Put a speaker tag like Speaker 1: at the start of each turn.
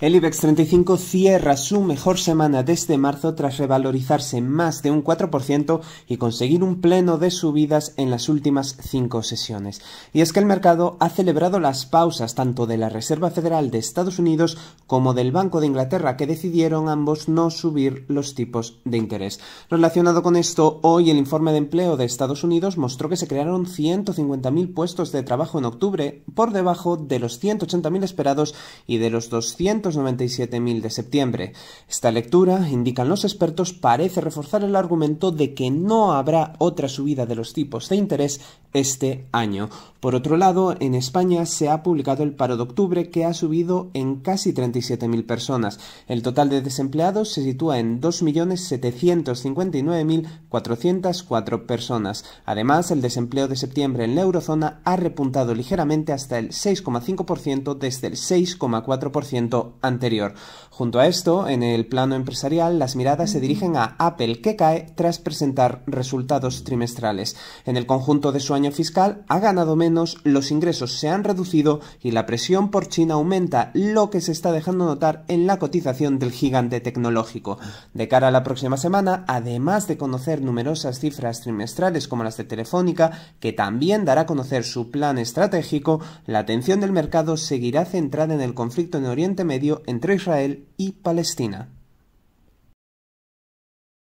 Speaker 1: El IBEX 35 cierra su mejor semana desde marzo tras revalorizarse más de un 4% y conseguir un pleno de subidas en las últimas cinco sesiones. Y es que el mercado ha celebrado las pausas tanto de la Reserva Federal de Estados Unidos como del Banco de Inglaterra, que decidieron ambos no subir los tipos de interés. Relacionado con esto, hoy el informe de empleo de Estados Unidos mostró que se crearon 150.000 puestos de trabajo en octubre, por debajo de los 180.000 esperados y de los 200 97.000 de septiembre. Esta lectura, indican los expertos, parece reforzar el argumento de que no habrá otra subida de los tipos de interés este año. Por otro lado, en España se ha publicado el paro de octubre que ha subido en casi 37.000 personas. El total de desempleados se sitúa en 2.759.404 personas. Además, el desempleo de septiembre en la eurozona ha repuntado ligeramente hasta el 6,5% desde el 6,4% anterior. Junto a esto, en el plano empresarial, las miradas se dirigen a Apple, que cae tras presentar resultados trimestrales. En el conjunto de su año fiscal ha ganado menos, los ingresos se han reducido y la presión por China aumenta, lo que se está dejando notar en la cotización del gigante tecnológico. De cara a la próxima semana, además de conocer numerosas cifras trimestrales como las de Telefónica, que también dará a conocer su plan estratégico, la atención del mercado seguirá centrada en el conflicto en Oriente Medio entre Israel y Palestina.